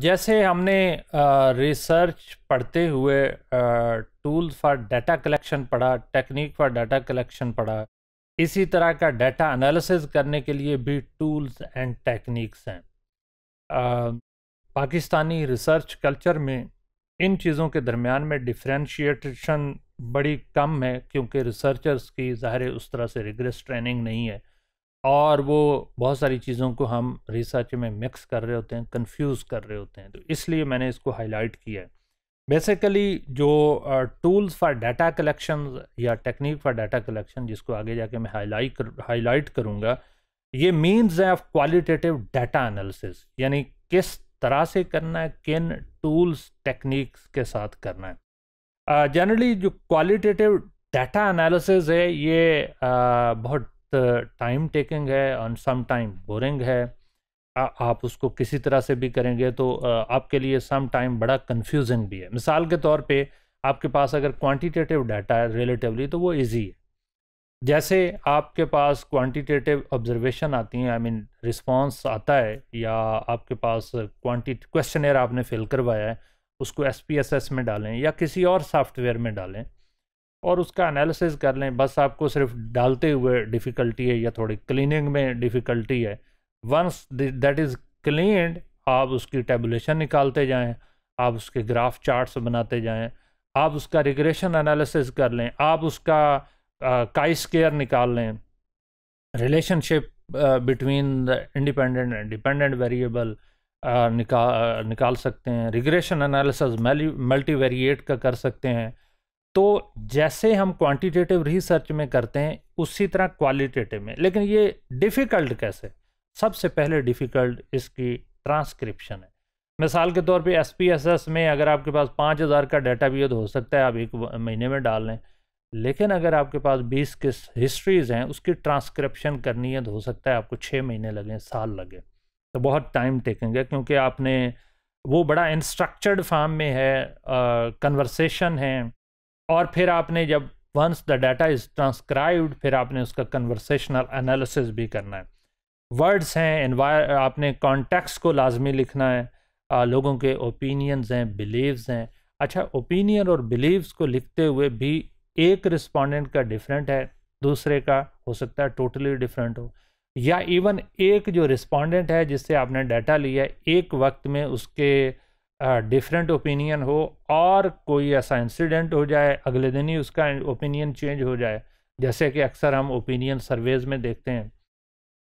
जैसे हमने रिसर्च पढ़ते हुए टूल फॉर डाटा कलेक्शन पढ़ा टेक्निक फॉर डाटा कलेक्शन पढ़ा इसी तरह का डाटा एनालिसिस करने के लिए भी टूल्स एंड टेक्निक्स हैं पाकिस्तानी रिसर्च कल्चर में इन चीज़ों के दरमियान में डिफ्रेंशिएशन बड़ी कम है क्योंकि रिसर्चर्स की ज़ाहिर उस तरह से रिग्रेस ट्रेनिंग नहीं है और वो बहुत सारी चीज़ों को हम रिसर्च में मिक्स कर रहे होते हैं कंफ्यूज कर रहे होते हैं तो इसलिए मैंने इसको हाईलाइट किया है बेसिकली जो टूल्स फॉर डाटा कलेक्शन या टेक्निक फॉर डाटा कलेक्शन जिसको आगे जाके मैं हाईलाइट कर, हाईलाइट करूँगा ये मीन्स है ऑफ क्वालिटेटिव डाटा एनालिसिस यानी किस तरह से करना है किन टूल्स टेक्निक्स के साथ करना है जनरली uh, जो क्वालिटेटिव डाटा एनालिसिस है ये uh, बहुत टाइम टेकिंग है और सम टाइम बोरिंग है आ, आप उसको किसी तरह से भी करेंगे तो आपके लिए सम टाइम बड़ा कंफ्यूजिंग भी है मिसाल के तौर पे आपके पास अगर क्वांटिटेटिव डाटा है रिलेटिवली तो वो इजी है जैसे आपके पास क्वांटिटेटिव ऑब्जर्वेशन आती हैं आई मीन रिस्पांस आता है या आपके पास क्वान्टी क्वेश्चनर आपने फिल करवाया है उसको एस में डालें या किसी और सॉफ्टवेयर में डालें और उसका एनालिसिस कर लें बस आपको सिर्फ डालते हुए डिफ़िकल्टी है या थोड़ी क्लीनिंग में डिफ़िकल्टी है वंस दैट इज़ क्लीनड आप उसकी टेबुलेशन निकालते जाएं आप उसके ग्राफ चार्ट्स बनाते जाएं आप उसका रिग्रेशन एनालिसिस कर लें आप उसका काई स्केयर निकाल लें relationship between the independent and dependent variable निकाल निकाल सकते हैं रिग्रेशन एनालिसिस मल्टी वेरिएट का कर सकते हैं तो जैसे हम क्वांटिटेटिव रिसर्च में करते हैं उसी तरह क्वालिटेटिव में लेकिन ये डिफ़िकल्ट कैसे सबसे पहले डिफ़िकल्ट इसकी ट्रांसक्रिप्शन है मिसाल के तौर पे एस पी एस एस में अगर आपके पास पाँच हज़ार का डाटा भी है तो हो सकता है आप एक महीने में डाल लें लेकिन अगर आपके पास बीस किस हिस्ट्रीज़ हैं उसकी ट्रांसक्रिप्शन करनी है तो हो सकता है आपको छः महीने लगें साल लगे तो बहुत टाइम टेकिंग है क्योंकि आपने वो बड़ा इंस्ट्रक्चर्ड फार्म में है कन्वर्सेशन है और फिर आपने जब once the data is transcribed फिर आपने उसका कन्वर्सेशनल एनालिसिस भी करना है वर्ड्स हैं आपने कॉन्टेक्स्ट को लाजमी लिखना है आ, लोगों के ओपिनियंस हैं बिलीव्स हैं अच्छा ओपिनियन और बिलीव्स को लिखते हुए भी एक रिस्पोंडेंट का डिफरेंट है दूसरे का हो सकता है टोटली डिफरेंट हो या इवन एक जो रिस्पोंडेंट है जिससे आपने डाटा लिया एक वक्त में उसके डिफरेंट ओपिनियन हो और कोई ऐसा इंसिडेंट हो जाए अगले दिन ही उसका ओपिनियन चेंज हो जाए जैसे कि अक्सर हम ओपिनियन सर्वेज में देखते हैं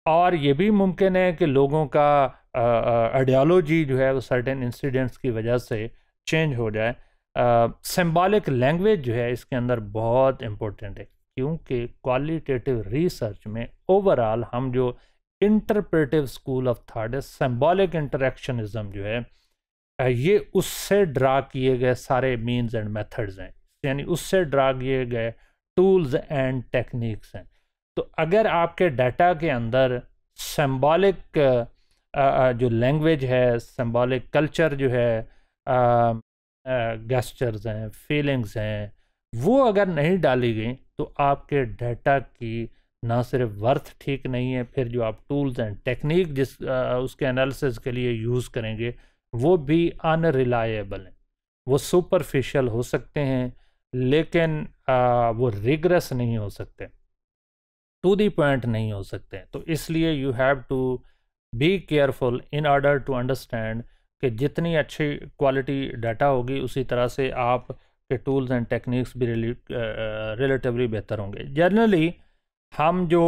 और ये भी मुमकिन है कि लोगों का आइडियालॉजी जो है वो सर्टेन इंसिडेंट्स की वजह से चेंज हो जाए सिम्बॉलिक लैंग्वेज जो है इसके अंदर बहुत इम्पोर्टेंट है क्योंकि क्वालिटेटिव रिसर्च में ओवरऑल हम जो इंटरप्रेटिव स्कूल ऑफ थाट है सिम्बॉलिक इंटरेक्शनिज़म जो है ये उससे ड्रा किए गए सारे मीन्स एंड मेथड्स हैं यानी उससे ड्रा किए गए टूल्स एंड टेक्निक्स हैं तो अगर आपके डाटा के अंदर सिंबॉलिक जो लैंग्वेज है सिंबॉलिक कल्चर जो है गेस्चर्स हैं फीलिंग्स हैं वो अगर नहीं डाली गई तो आपके डाटा की ना सिर्फ वर्थ ठीक नहीं है फिर जो आप टूल्स एंड टेक्निक जिस आ, उसके एनालिसिस के लिए यूज़ करेंगे वो भी अनरिलायबल हैं वो सुपरफिशियल हो सकते हैं लेकिन आ, वो रिग्रेस नहीं हो सकते टू दी पॉइंट नहीं हो सकते तो इसलिए you have to be careful in order to understand कि जितनी अच्छी क्वालिटी डाटा होगी उसी तरह से आप के टूल्स एंड टेक्निक्स भी रिलेटिवली बेहतर होंगे जनरली हम जो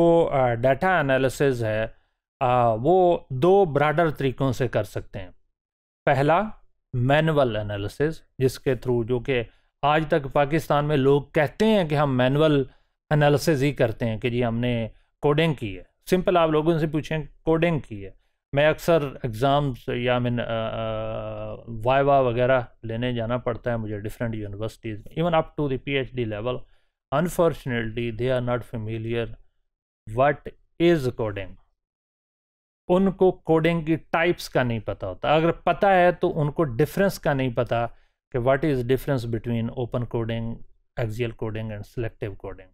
डाटा एनालिसिस है आ, वो दो ब्राडर तरीक़ों से कर सकते हैं पहला मैनुअल एनालिसिस जिसके थ्रू जो कि आज तक पाकिस्तान में लोग कहते हैं कि हम मैनुअल एनालिसिस ही करते हैं कि जी हमने कोडिंग की है सिंपल आप लोगों से पूछें कोडिंग की है मैं अक्सर एग्ज़ाम्स या मीन वाइवा वगैरह लेने जाना पड़ता है मुझे different universities even up to the PhD level unfortunately they are not familiar what is coding उनको कोडिंग की टाइप्स का नहीं पता होता अगर पता है तो उनको डिफरेंस का नहीं पता कि what is difference between open coding axial coding and selective coding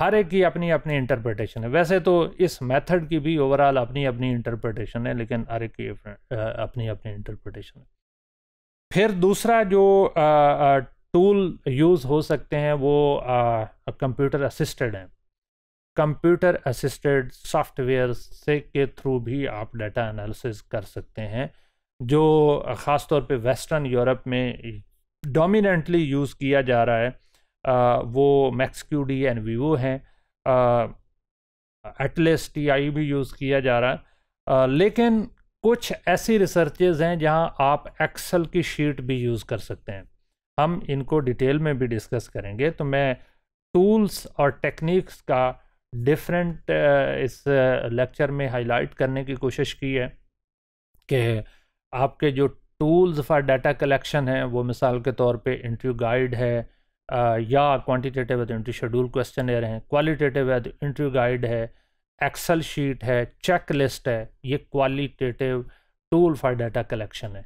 हर एक की अपनी अपनी इंटरप्रटेशन है वैसे तो इस मेथड की भी ओवरऑल अपनी अपनी इंटरप्रटेशन है लेकिन हर एक की अपनी अपनी इंटरप्रटेशन है फिर दूसरा जो टूल यूज़ हो सकते हैं वो कंप्यूटर असिस्टेड हैं कंप्यूटर असिस्टेड सॉफ्टवेयर से के थ्रू भी आप डाटा एनालिसिस कर सकते हैं जो ख़ास तौर पे वेस्टर्न यूरोप में डोमिनेंटली यूज़ किया जा रहा है आ, वो Max Q D and Vivo हैं एटलेस टी आई भी यूज़ किया जा रहा है आ, लेकिन कुछ ऐसी रिसर्चेज हैं जहां आप एक्सेल की शीट भी यूज़ कर सकते हैं हम इनको डिटेल में भी डिस्कस करेंगे तो मैं टूल्स और टेक्निक्स का डिफरेंट uh, इस लेक्चर uh, में हाईलाइट करने की कोशिश की है कि आपके जो टूल्स फॉर डाटा कलेक्शन हैं वो मिसाल के तौर पे इंटरव्यू गाइड है uh, या क्वांटिटेटिव एद इंटरव्यू शेड्यूल क्वेश्चन ले रहे हैं क्वालिटेटिव एद इंटरव्यू गाइड है एक्सेल शीट है चेक लिस्ट है ये qualitative tool for data collection है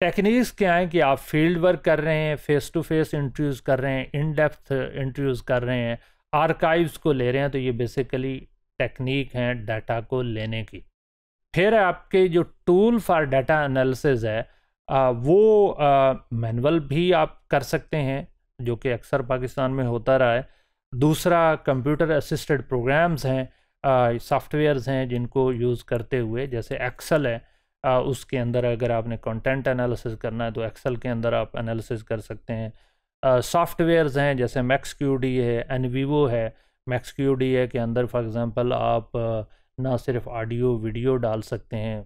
टेक्निक्स क्या हैं कि आप फील्ड वर्क कर रहे हैं फेस टू फेस इंटरव्यूज़ कर रहे हैं इन डेप्थ इंटरव्यूज़ कर रहे हैं आर्काइव्स को ले रहे हैं तो ये बेसिकली टेक्निक हैं डाटा को लेने की फिर आपके जो टूल फॉर डाटा एनालिसिस है आ, वो मैनुअल भी आप कर सकते हैं जो कि अक्सर पाकिस्तान में होता रहा है दूसरा कंप्यूटर असिस्टेड प्रोग्राम्स हैं सॉफ्टवेयर्स हैं जिनको यूज़ करते हुए जैसे एक्सल है आ, उसके अंदर अगर आपने कंटेंट एनालिसिस करना है तो एक्सल के अंदर आप एनालिसिस कर सकते हैं सॉफ्टवेयर्स हैं जैसे मैक्स क्यू डी है एन वीवो है मैक्स क्यू डी है के अंदर फॉर एग्ज़ाम्पल आप ना सिर्फ ऑडियो वीडियो डाल सकते हैं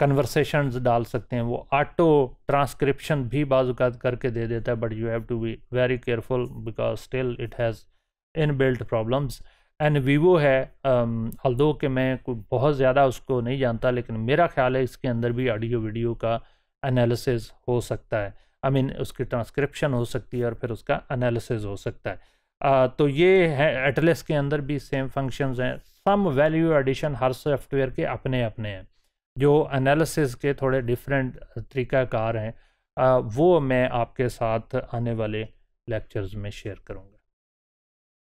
कन्वर्सेशन डाल सकते हैं वो ऑटो ट्रांसक्रिप्शन भी बाजुकात करके दे देता है but you have to be very careful because still it has in built problems and Vivo है हल्दो के मैं बहुत ज़्यादा उसको नहीं जानता लेकिन मेरा ख्याल है इसके अंदर भी ऑडियो वीडियो का एनालिसिस हो सकता है आई मीन उसकी ट्रांसक्रिप्शन हो सकती है और फिर उसका एनालिसिस हो सकता है आ, तो ये है एटलेस के अंदर भी सेम फंक्शंस हैं सम वैल्यू एडिशन हर सॉफ्टवेयर के अपने अपने हैं जो एनालिसिस के थोड़े डिफरेंट तरीक़ाकार हैं आ, वो मैं आपके साथ आने वाले लेक्चर्स में शेयर करूँगा